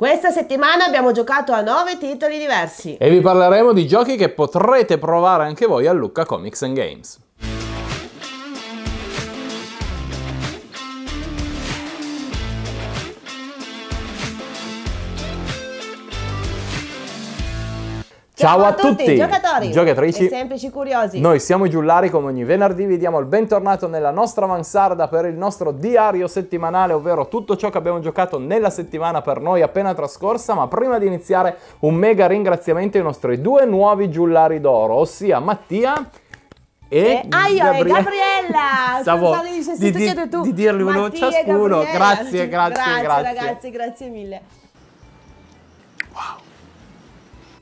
Questa settimana abbiamo giocato a 9 titoli diversi. E vi parleremo di giochi che potrete provare anche voi a Lucca Comics Games. Ciao, Ciao a, a tutti, tutti, giocatori, giocatrici e semplici curiosi. Noi siamo i Giullari, come ogni venerdì vi diamo il bentornato nella nostra mansarda per il nostro diario settimanale, ovvero tutto ciò che abbiamo giocato nella settimana per noi appena trascorsa, ma prima di iniziare un mega ringraziamento ai nostri due nuovi Giullari d'oro, ossia Mattia e, e Aio ah, Gabriella stavo di, di, di, dirgli uno ciascuno grazie, grazie grazie grazie ragazzi grazie mille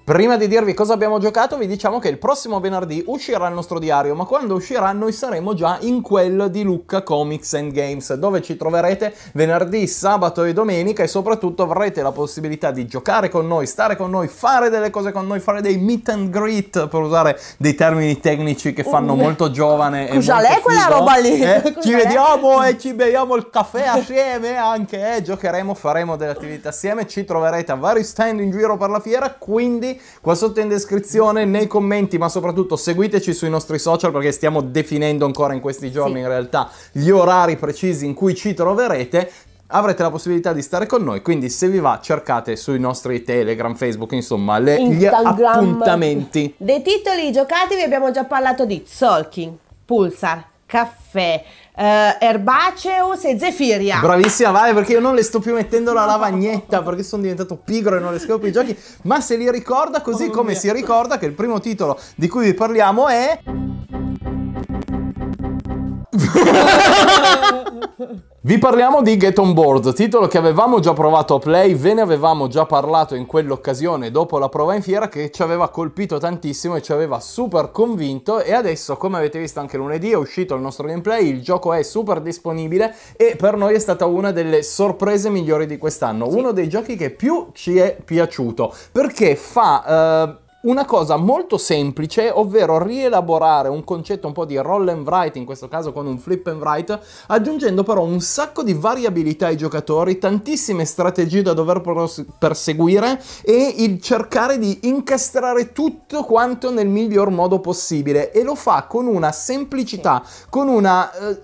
Prima di dirvi cosa abbiamo giocato vi diciamo che il prossimo venerdì uscirà il nostro diario, ma quando uscirà noi saremo già in quel di Lucca Comics and Games, dove ci troverete venerdì, sabato e domenica e soprattutto avrete la possibilità di giocare con noi, stare con noi, fare delle cose con noi, fare dei meet and greet, per usare dei termini tecnici che fanno uh, molto giovane Cosa lei eh, quella roba lì? Eh, ci vediamo e ci beviamo il caffè assieme anche, eh, giocheremo, faremo delle attività assieme, ci troverete a vari stand in giro per la fiera, quindi qua sotto in descrizione, nei commenti, ma soprattutto seguiteci sui nostri social perché stiamo definendo ancora in questi giorni sì. in realtà gli orari precisi in cui ci troverete avrete la possibilità di stare con noi. Quindi, se vi va, cercate sui nostri Telegram, Facebook, insomma, le, gli appuntamenti. Dei titoli giocati vi abbiamo già parlato di Solking, Pulsar, Caffè eh, erbaceo e zefiria. Bravissima Vale perché io non le sto più mettendo la lavagnetta perché sono diventato pigro e non le scrivo più i giochi, ma se li ricorda così oh, come mia. si ricorda che il primo titolo di cui vi parliamo è... Vi parliamo di Get On Board, titolo che avevamo già provato a play, ve ne avevamo già parlato in quell'occasione dopo la prova in fiera che ci aveva colpito tantissimo e ci aveva super convinto e adesso come avete visto anche lunedì è uscito il nostro gameplay, il gioco è super disponibile e per noi è stata una delle sorprese migliori di quest'anno, sì. uno dei giochi che più ci è piaciuto perché fa... Uh, una cosa molto semplice, ovvero rielaborare un concetto un po' di roll and write, in questo caso con un flip and write, aggiungendo però un sacco di variabilità ai giocatori, tantissime strategie da dover perseguire e il cercare di incastrare tutto quanto nel miglior modo possibile e lo fa con una semplicità, con una... Eh,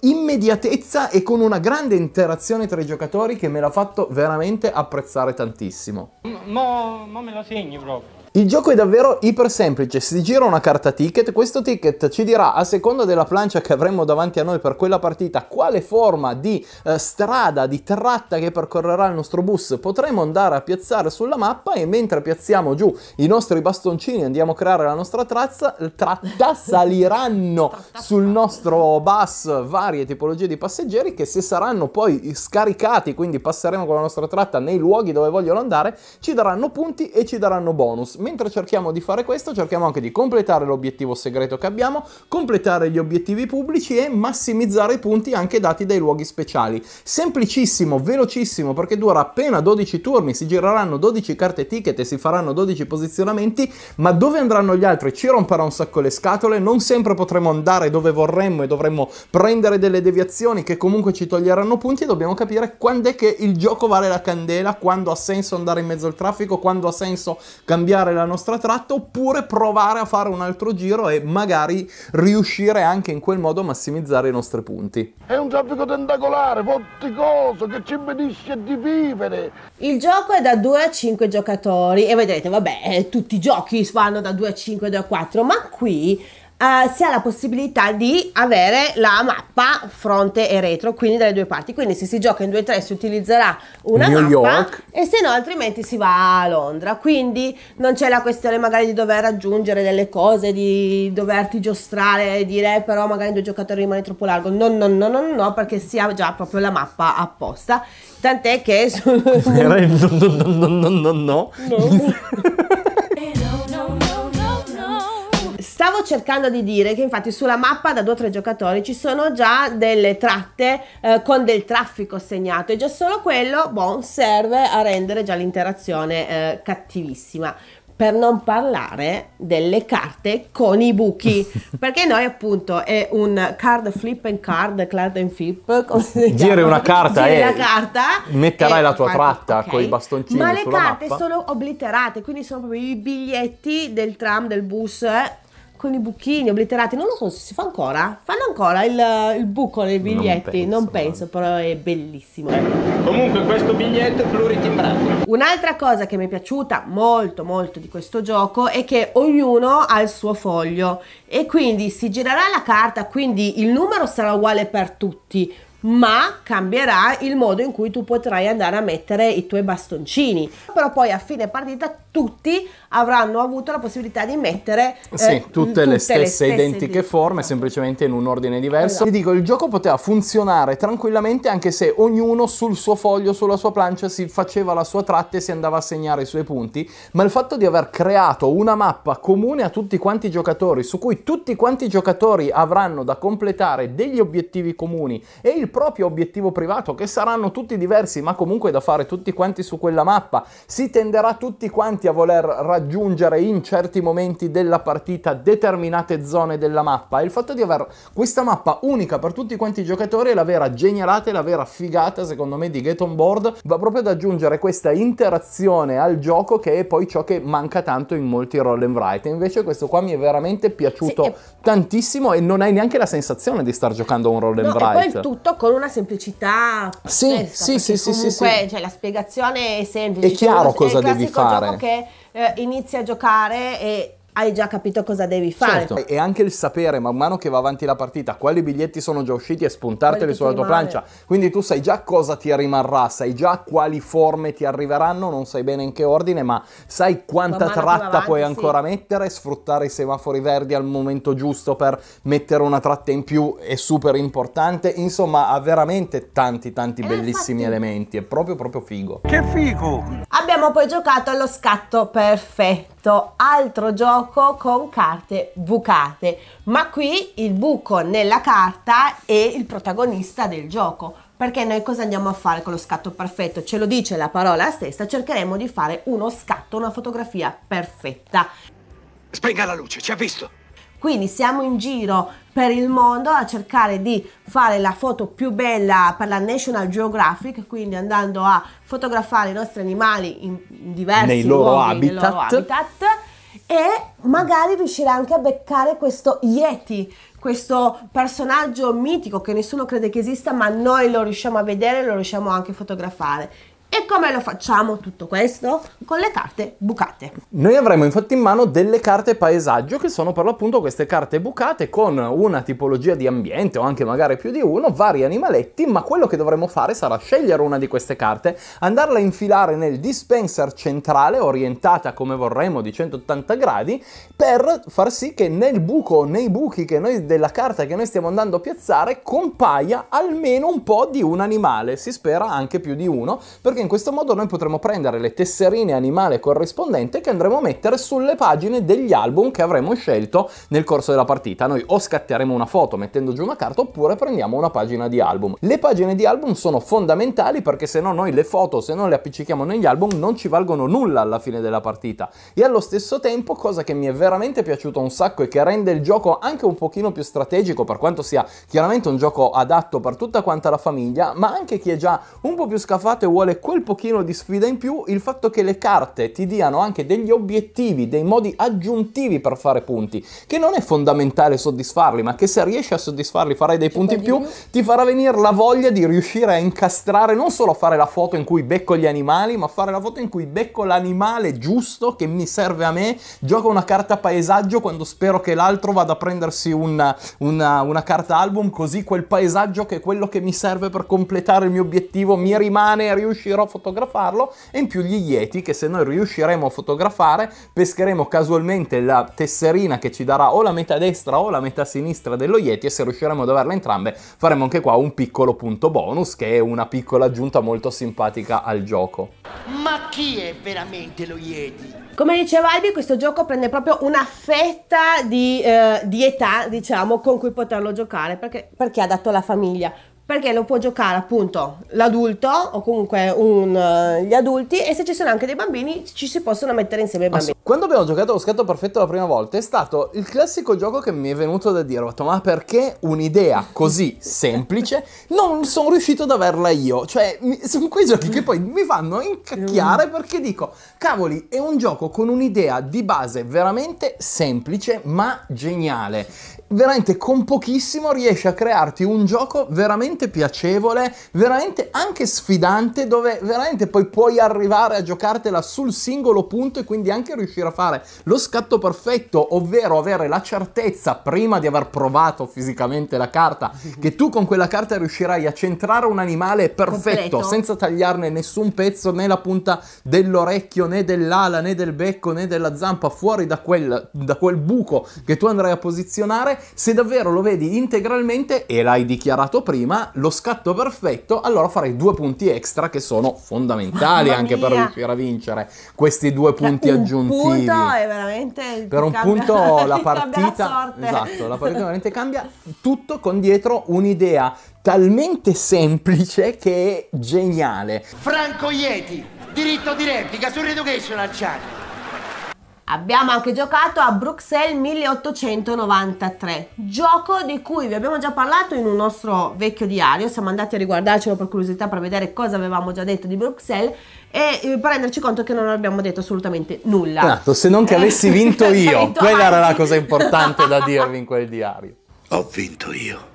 immediatezza e con una grande interazione tra i giocatori che me l'ha fatto veramente apprezzare tantissimo. Mo, me lo segni proprio. Il gioco è davvero iper semplice, si gira una carta ticket, questo ticket ci dirà a seconda della plancia che avremo davanti a noi per quella partita quale forma di eh, strada, di tratta che percorrerà il nostro bus potremo andare a piazzare sulla mappa e mentre piazziamo giù i nostri bastoncini e andiamo a creare la nostra trazza, tratta saliranno sul nostro bus varie tipologie di passeggeri che se saranno poi scaricati, quindi passeremo con la nostra tratta nei luoghi dove vogliono andare, ci daranno punti e ci daranno bonus mentre cerchiamo di fare questo, cerchiamo anche di completare l'obiettivo segreto che abbiamo, completare gli obiettivi pubblici e massimizzare i punti anche dati dai luoghi speciali. Semplicissimo, velocissimo, perché dura appena 12 turni, si gireranno 12 carte ticket e si faranno 12 posizionamenti, ma dove andranno gli altri ci romperà un sacco le scatole, non sempre potremo andare dove vorremmo e dovremmo prendere delle deviazioni che comunque ci toglieranno punti e dobbiamo capire quando è che il gioco vale la candela, quando ha senso andare in mezzo al traffico, quando ha senso cambiare fare la nostra tratta oppure provare a fare un altro giro e magari riuscire anche in quel modo a massimizzare i nostri punti. È un traffico tentacolare, vorticoso, che ci impedisce di vivere. Il gioco è da 2 a 5 giocatori e vedrete, vabbè, eh, tutti i giochi vanno da 2 a 5, 2 a 4, ma qui eh, si ha la possibilità di avere la mappa fronte e retro, quindi dalle due parti. Quindi se si gioca in 2-3 si utilizzerà una New mappa York. e se no altrimenti si va a Londra. Quindi non c'è la questione magari di dover aggiungere delle cose, di doverti giostrare e dire eh, però magari due giocatori rimane troppo largo. No, no, no, no, no, perché si ha già proprio la mappa apposta. Tant'è che... Su... no, no, no, no, no. no. no. Stavo cercando di dire che infatti sulla mappa da 2-3 giocatori ci sono già delle tratte eh, con del traffico segnato e già solo quello boh, serve a rendere già l'interazione eh, cattivissima per non parlare delle carte con i buchi, perché noi appunto è un card flip and card, card and flip, giri una carta e carta, metterai la tua parte, tratta okay. con i bastoncini Ma le carte mappa. sono obliterate, quindi sono proprio i biglietti del tram, del bus eh, con i buchini obliterati, non lo so se si fa ancora. Fanno ancora il, il buco nei biglietti? Non penso, non penso però è bellissimo. Eh. comunque questo biglietto è pluritimbrato. Un'altra cosa che mi è piaciuta molto molto di questo gioco è che ognuno ha il suo foglio e quindi si girerà la carta, quindi il numero sarà uguale per tutti ma cambierà il modo in cui tu potrai andare a mettere i tuoi bastoncini. Però poi a fine partita tutti avranno avuto la possibilità di mettere eh, sì, mm, tutte, tutte, le stesse, le stesse identiche di... forme, semplicemente in un ordine diverso. Allora. Esatto. Ti dico, il gioco poteva funzionare tranquillamente anche se ognuno sul suo foglio, sulla sua plancia si faceva la sua tratta e si andava a segnare i suoi punti, ma il fatto di aver creato una mappa comune a tutti quanti i giocatori, su cui tutti quanti i giocatori avranno da completare degli obiettivi comuni e il proprio obiettivo privato, che saranno tutti diversi, ma comunque da fare tutti quanti su quella mappa. Si tenderà tutti quanti a voler raggiungere in certi momenti della partita determinate zone della mappa. E il fatto di avere questa mappa unica per tutti quanti i giocatori è la vera genialata e la vera figata, secondo me, di Get On Board. Va proprio ad aggiungere questa interazione al gioco che è poi ciò che manca tanto in molti roll and write. Invece questo qua mi è veramente piaciuto sì, e... tantissimo e non hai neanche la sensazione di star giocando a un roll and no, write. E poi il tutto con una semplicità sì, pazzesca, sì, sì, sì, comunque sì, cioè, la spiegazione è semplice. È cioè, chiaro cosa è devi fare. È Gioco che eh, inizi a giocare e hai già capito cosa devi fare. Certo. E anche il sapere man mano che va avanti la partita, quali biglietti sono già usciti e spuntarteli sulla tua plancia. Quindi tu sai già cosa ti rimarrà, sai già quali forme ti arriveranno, non sai bene in che ordine, ma sai quanta man tratta avanti, puoi ancora sì. mettere, sfruttare i semafori verdi al momento giusto per mettere una tratta in più è super importante. Insomma, ha veramente tanti tanti e eh, bellissimi infatti... elementi, è proprio proprio figo. Che figo! Abbiamo poi giocato allo scatto perfetto fatto altro gioco con carte bucate, ma qui il buco nella carta è il protagonista del gioco. Perché noi cosa andiamo a fare con lo scatto perfetto? Ce lo dice la parola stessa, cercheremo di fare uno scatto, una fotografia perfetta. Spenga la luce, ci ha visto! Quindi siamo in giro per il mondo a cercare di fare la foto più bella per la National Geographic, quindi andando a fotografare i nostri animali in diversi nei loro, luoghi, habitat. Nei loro habitat e magari riuscire anche a beccare questo Yeti, questo personaggio mitico che nessuno crede che esista, ma noi lo riusciamo a vedere e lo riusciamo anche a fotografare. E come lo facciamo tutto questo? Con le carte bucate. Noi avremo infatti in mano delle carte paesaggio che sono per l'appunto queste carte bucate con una tipologia di ambiente o anche magari più di uno, vari animaletti, ma quello che dovremo fare sarà scegliere una di queste carte, andarla a infilare nel dispenser centrale orientata come vorremmo di 180 gradi per far sì che nel buco nei buchi che noi, della carta che noi stiamo andando a piazzare compaia almeno un po' di un animale, si spera anche più di uno, perché perché in questo modo noi potremo prendere le tesserine animale corrispondente che andremo a mettere sulle pagine degli album che avremo scelto nel corso della partita. Noi o scatteremo una foto mettendo giù una carta oppure prendiamo una pagina di album. Le pagine di album sono fondamentali perché se no noi le foto, se non le appiccichiamo negli album, non ci valgono nulla alla fine della partita. E allo stesso tempo, cosa che mi è veramente piaciuta un sacco e che rende il gioco anche un pochino più strategico, per quanto sia chiaramente un gioco adatto per tutta quanta la famiglia, ma anche chi è già un po' più scafato e vuole quel pochino di sfida in più il fatto che le carte ti diano anche degli obiettivi, dei modi aggiuntivi per fare punti, che non è fondamentale soddisfarli, ma che se riesci a soddisfarli farai dei punti in più, ti farà venire la voglia di riuscire a incastrare non solo fare la foto in cui becco gli animali, ma fare la foto in cui becco l'animale giusto che mi serve a me, gioco una carta paesaggio quando spero che l'altro vada a prendersi una, una, una carta album, così quel paesaggio che è quello che mi serve per completare il mio obiettivo mi rimane e riuscirò riuscirò a fotografarlo e in più gli Yeti che se noi riusciremo a fotografare pescheremo casualmente la tesserina che ci darà o la metà destra o la metà sinistra dello Yeti e se riusciremo ad averla entrambe faremo anche qua un piccolo punto bonus che è una piccola aggiunta molto simpatica al gioco. Ma chi è veramente lo Yeti? Come diceva Albi, questo gioco prende proprio una fetta di, eh, di età, diciamo, con cui poterlo giocare, perché, perché adatto alla famiglia perché lo può giocare appunto l'adulto o comunque un, uh, gli adulti e se ci sono anche dei bambini ci si possono mettere insieme i bambini. quando abbiamo giocato lo scatto perfetto la prima volta è stato il classico gioco che mi è venuto da dire, ho detto ma perché un'idea così semplice non sono riuscito ad averla io? Cioè mi, sono quei giochi che poi mi fanno incacchiare perché dico cavoli è un gioco con un'idea di base veramente semplice ma geniale. Veramente con pochissimo riesce a crearti un gioco veramente veramente piacevole, veramente anche sfidante, dove veramente poi puoi arrivare a giocartela sul singolo punto e quindi anche riuscire a fare lo scatto perfetto, ovvero avere la certezza prima di aver provato fisicamente la carta che tu con quella carta riuscirai a centrare un animale perfetto, Completo. senza tagliarne nessun pezzo né la punta dell'orecchio né dell'ala né del becco né della zampa fuori da quel, da quel buco che tu andrai a posizionare, se davvero lo vedi integralmente e l'hai dichiarato prima, lo scatto perfetto, allora farei due punti extra che sono fondamentali Mamma anche mia. per riuscire a vincere questi due cioè, punti la, un aggiuntivi. Un punto è veramente per un cambia, punto la partita la Esatto, la partita veramente cambia tutto con dietro un'idea talmente semplice che è geniale. Franco Ieti, diritto di replica su Reducation al Abbiamo anche giocato a Bruxelles 1893, gioco di cui vi abbiamo già parlato in un nostro vecchio diario, siamo andati a riguardarcelo per curiosità per vedere cosa avevamo già detto di Bruxelles e eh, per renderci conto che non abbiamo detto assolutamente nulla. Esatto, se non che avessi vinto io, quella era la cosa importante da dirvi in quel diario. Ho vinto io.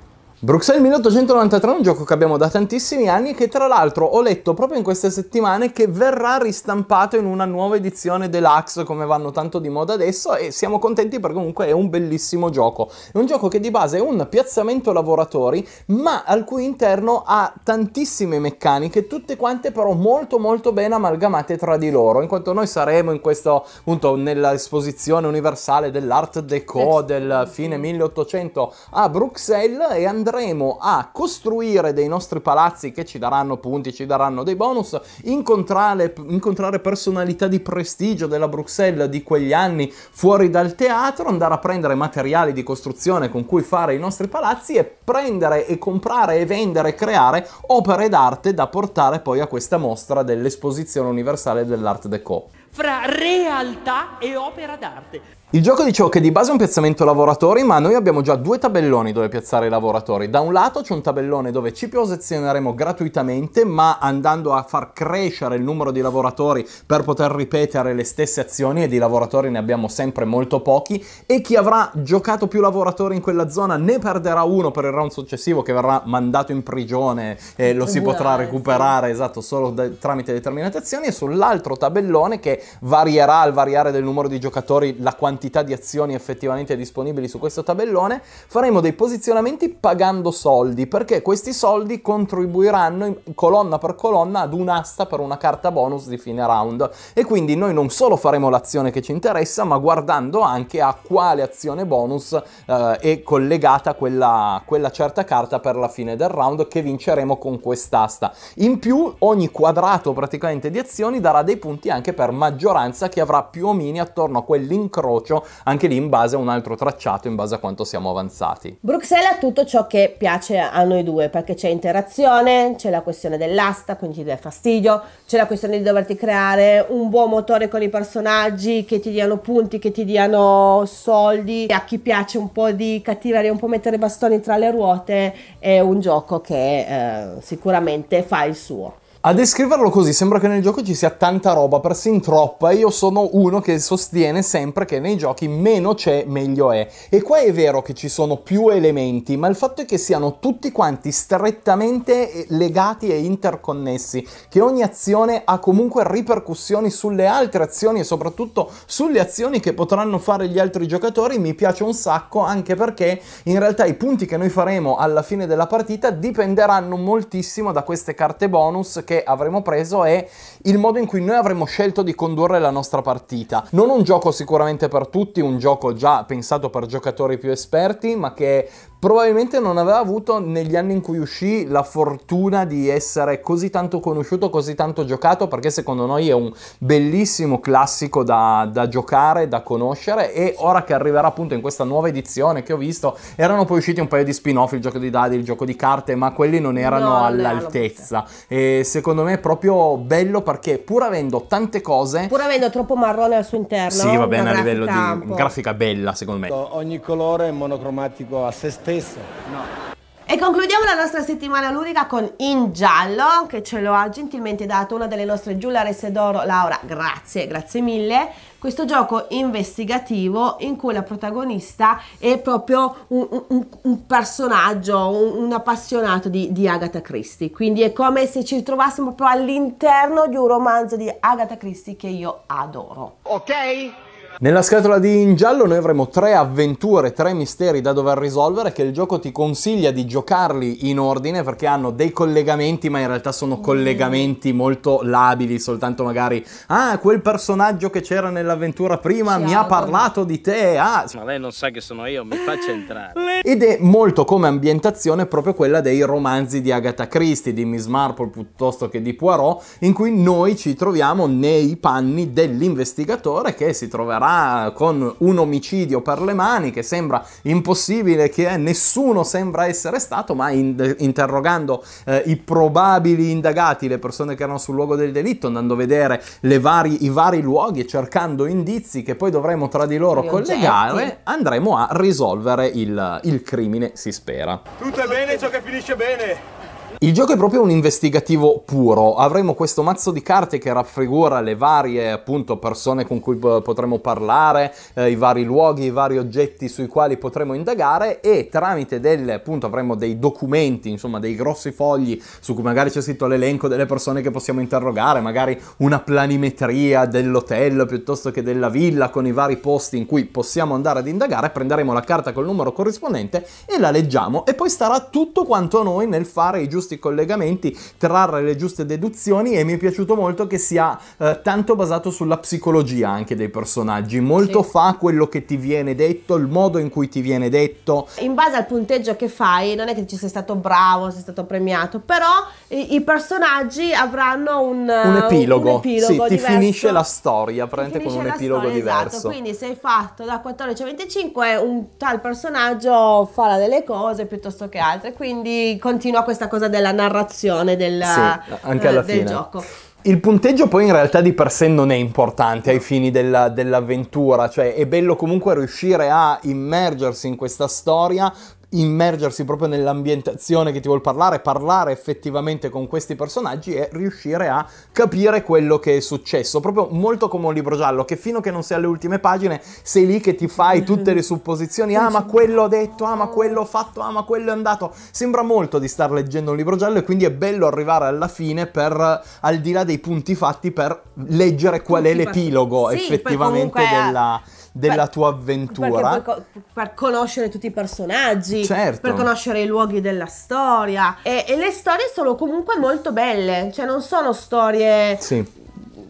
Bruxelles 1893 è un gioco che abbiamo da tantissimi anni e che tra l'altro ho letto proprio in queste settimane che verrà ristampato in una nuova edizione deluxe come vanno tanto di moda adesso e siamo contenti perché comunque è un bellissimo gioco. È un gioco che di base è un piazzamento lavoratori ma al cui interno ha tantissime meccaniche, tutte quante però molto molto ben amalgamate tra di loro in quanto noi saremo in questo appunto nell'esposizione universale dell'Art Deco del fine 1800 a Bruxelles e andremo andremo a costruire dei nostri palazzi che ci daranno punti, ci daranno dei bonus, incontrare, incontrare personalità di prestigio della Bruxelles di quegli anni fuori dal teatro, andare a prendere materiali di costruzione con cui fare i nostri palazzi e prendere e comprare e vendere e creare opere d'arte da portare poi a questa mostra dell'esposizione universale dell'Art Deco. Fra realtà e opera d'arte. Il gioco dicevo che di base è un piazzamento lavoratori, ma noi abbiamo già due tabelloni dove piazzare i lavoratori. Da un lato c'è un tabellone dove ci posizioneremo gratuitamente, ma andando a far crescere il numero di lavoratori per poter ripetere le stesse azioni e di lavoratori ne abbiamo sempre molto pochi e chi avrà giocato più lavoratori in quella zona ne perderà uno per il round successivo che verrà mandato in prigione e lo si potrà recuperare, esatto, solo tramite determinate azioni e sull'altro tabellone che varierà al variare del numero di giocatori la quantità quantità di azioni effettivamente disponibili su questo tabellone, faremo dei posizionamenti pagando soldi, perché questi soldi contribuiranno colonna per colonna ad un'asta per una carta bonus di fine round. E quindi noi non solo faremo l'azione che ci interessa, ma guardando anche a quale azione bonus eh, è collegata quella, quella certa carta per la fine del round che vinceremo con quest'asta. In più ogni quadrato praticamente di azioni darà dei punti anche per maggioranza che avrà più o meno attorno a quell'incrocio calcio, anche lì in base a un altro tracciato, in base a quanto siamo avanzati. Bruxelles ha tutto ciò che piace a noi due, perché c'è interazione, c'è la questione dell'asta, quindi dà fastidio, c'è la questione di doverti creare un buon motore con i personaggi che ti diano punti, che ti diano soldi, a chi piace un po' di cattiveria, un po' mettere bastoni tra le ruote, è un gioco che eh, sicuramente fa il suo. A descriverlo così sembra che nel gioco ci sia tanta roba, persin troppa, e io sono uno che sostiene sempre che nei giochi meno c'è meglio è. E qua è vero che ci sono più elementi, ma il fatto è che siano tutti quanti strettamente eh, legati e interconnessi, che ogni azione ha comunque ripercussioni sulle altre azioni e soprattutto sulle azioni che potranno fare gli altri giocatori, mi piace un sacco anche perché in realtà i punti che noi faremo alla fine della partita dipenderanno moltissimo da queste carte bonus che che avremo preso è il modo in cui noi avremmo scelto di condurre la nostra partita. Non un gioco sicuramente per tutti, un gioco già pensato per giocatori più esperti, ma che probabilmente non aveva avuto negli anni in cui uscì la fortuna di essere così tanto conosciuto, così tanto giocato, perché secondo noi è un bellissimo classico da, da, giocare, da conoscere e ora che arriverà appunto in questa nuova edizione che ho visto, erano poi usciti un paio di spin-off, il gioco di dadi, il gioco di carte, ma quelli non erano no, all'altezza. E secondo me è proprio bello perché perché pur avendo tante cose... Pur avendo troppo marrone al suo interno... Sì, va bene a livello di grafica bella secondo me. Ogni colore è monocromatico a se stesso. No. E concludiamo la nostra settimana ludica con In Giallo, che ce lo ha gentilmente dato una delle nostre giullaresse d'oro, Laura, grazie, grazie mille. Questo gioco investigativo in cui la protagonista è proprio un, un, un personaggio, un, un appassionato di, di, Agatha Christie. Quindi è come se ci trovassimo proprio all'interno di un romanzo di Agatha Christie che io adoro. Ok? Nella scatola di In Giallo noi avremo tre avventure, tre misteri da dover risolvere che il gioco ti consiglia di giocarli in ordine perché hanno dei collegamenti ma in realtà sono collegamenti molto labili, soltanto magari ah quel personaggio che c'era nell'avventura prima mi ha parlato di te, ah. Ma lei non sa che sono io, mi faccia entrare. Ed è molto come ambientazione proprio quella dei romanzi di Agatha Christie, di Miss Marple piuttosto che di Poirot, in cui noi ci troviamo nei panni dell'investigatore che si troverà sarà con un omicidio per le mani che sembra impossibile che nessuno sembra essere stato, ma in, interrogando eh, i probabili indagati, le persone che erano sul luogo del delitto, andando a vedere vari, i vari luoghi e cercando indizi che poi dovremo tra di loro collegare, andremo a risolvere il, il crimine, si spera. Tutto è bene ciò che finisce bene. Il gioco è proprio un investigativo puro, avremo questo mazzo di carte che raffigura le varie appunto persone con cui potremo parlare, eh, i vari luoghi, i vari oggetti sui quali potremo indagare e tramite delle appunto avremo dei documenti, insomma dei grossi fogli su cui magari c'è scritto l'elenco delle persone che possiamo interrogare, magari una planimetria dell'hotel piuttosto che della villa con i vari posti in cui possiamo andare ad indagare, prenderemo la carta col numero corrispondente e la leggiamo e poi starà tutto quanto a noi nel fare i giusti giusti collegamenti, trarre le giuste deduzioni e mi è piaciuto molto che sia eh, tanto basato sulla psicologia anche dei personaggi, molto sì. fa quello che ti viene detto, il modo in cui ti viene detto. In base al punteggio che fai, non è che ci sei stato bravo, sei stato premiato, però i, i personaggi avranno un, un epilogo, un, un epilogo sì, ti finisce la storia, praticamente con un epilogo storia, esatto. diverso. Esatto, quindi se hai fatto da 14 a 25 un tal personaggio farà delle cose piuttosto che altre, quindi continua questa cosa del della narrazione del, sì, eh, del gioco. Il punteggio poi in realtà di per sé non è importante ai fini della, dell'avventura, cioè è bello comunque riuscire a immergersi in questa storia immergersi proprio nell'ambientazione che ti vuol parlare, parlare effettivamente con questi personaggi e riuscire a capire quello che è successo, proprio molto come un libro giallo che fino che non sei alle ultime pagine sei lì che ti fai mm-hmm. tutte le supposizioni, ah ma quello ha detto, ah ma quello ha fatto, ah ma quello è andato, sembra molto di star leggendo un libro giallo e quindi è bello arrivare alla fine per al di là dei punti fatti per leggere qual è l'epilogo sì, effettivamente della della per, tua avventura. Per, per conoscere tutti i personaggi, certo. per conoscere i luoghi della storia. E, e, le storie sono comunque molto belle, cioè non sono storie... Sì.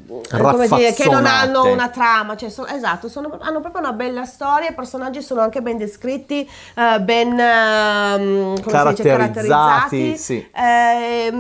Eh, come dire, che non hanno una trama, cioè, sono, esatto, sono, hanno proprio una bella storia. I personaggi sono anche ben descritti, eh, ben eh, caratterizzati. Dice, caratterizzati sì. eh,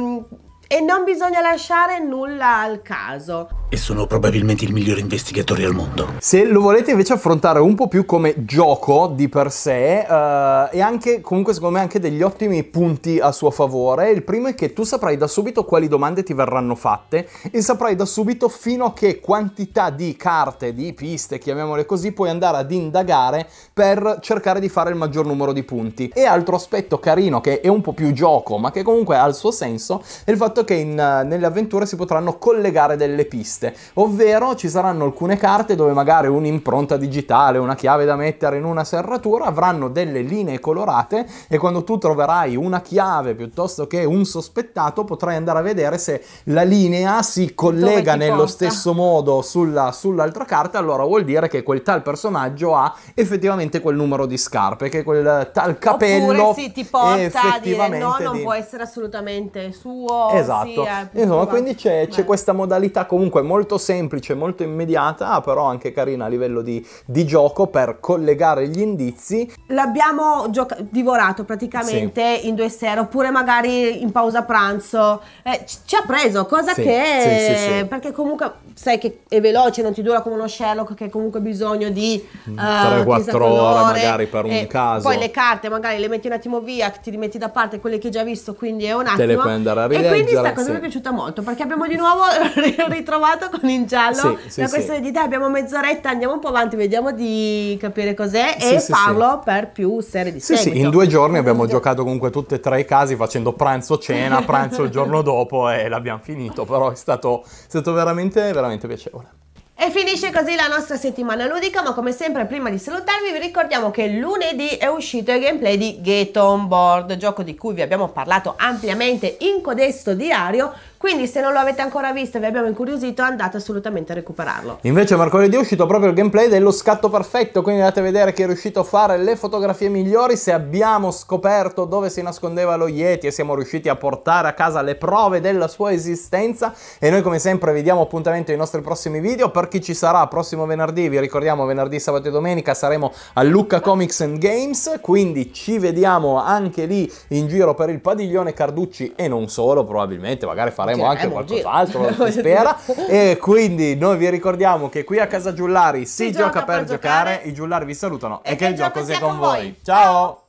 e non bisogna lasciare nulla al caso. E sono probabilmente il migliore investigatore al mondo. Se lo volete invece affrontare un po' più come gioco di per sé, eh, e anche comunque secondo me anche degli ottimi punti a suo favore, il primo è che tu saprai da subito quali domande ti verranno fatte e saprai da subito fino a che quantità di carte, di piste, chiamiamole così, puoi andare ad indagare per cercare di fare il maggior numero di punti. E altro aspetto carino che è un po' più gioco, ma che comunque ha il suo senso, è il fatto fatto che in, eh, nelle avventure si potranno collegare delle piste, ovvero ci saranno alcune carte dove magari un'impronta digitale, una chiave da mettere in una serratura avranno delle linee colorate e quando tu troverai una chiave piuttosto che un sospettato potrai andare a vedere se la linea si collega nello porta. stesso modo sulla, sull'altra carta, allora vuol dire che quel tal personaggio ha effettivamente quel numero di scarpe, che quel tal capello Oppure, sì, ti porta a dire no, non di... può essere assolutamente suo, esatto esatto. Eh, Insomma, quindi c'è, c'è, questa modalità comunque molto semplice, molto immediata, però anche carina a livello di, di gioco per collegare gli indizi. L'abbiamo gioca- divorato praticamente sì. in due sere, oppure magari in pausa pranzo. Eh, ci ha preso, cosa sì, che... Perché comunque sai che è veloce, non ti dura come uno Sherlock che comunque ha bisogno di... Uh, mm, eh, 3-4 ore magari per un eh, caso. Poi le carte magari le metti un attimo via, ti rimetti da parte quelle che hai già visto, quindi è un attimo. Te le puoi andare a rileggere. E quindi questa cosa mi è piaciuta molto perché abbiamo di nuovo ritrovato con in giallo sì, sì, la questione di te abbiamo mezz'oretta, andiamo un po' avanti, vediamo di capire cos'è e farlo per più serie di sì, seguito. Sì, in due giorni abbiamo esatto. giocato comunque tutte e tre i casi facendo pranzo, cena, pranzo il giorno dopo e l'abbiamo finito, però è stato, è stato veramente, veramente piacevole. E finisce così la nostra settimana ludica, ma come sempre prima di salutarvi vi ricordiamo che lunedì è uscito il gameplay di Get On Board, gioco di cui vi abbiamo parlato ampiamente in codesto diario, quindi se non lo avete ancora visto e vi abbiamo incuriosito andate assolutamente a recuperarlo. Invece mercoledì è uscito proprio il gameplay dello scatto perfetto, quindi andate a vedere chi è riuscito a fare le fotografie migliori. Se abbiamo scoperto dove si nascondeva lo Yeti e siamo riusciti a portare a casa le prove della sua esistenza. E noi come sempre vi diamo appuntamento ai nostri prossimi video. Per chi ci sarà prossimo venerdì, vi ricordiamo venerdì, sabato e domenica saremo a Lucca Comics and Games, quindi ci vediamo anche lì in giro per il padiglione Carducci e non solo, probabilmente magari faremo faremo cioè, anche qualcos'altro, si spera. e quindi noi vi ricordiamo che qui a casa Giullari si, si gioca, gioca, per giocare. giocare, i Giullari vi salutano e, e che, che il gioco sia con voi. voi. Ciao!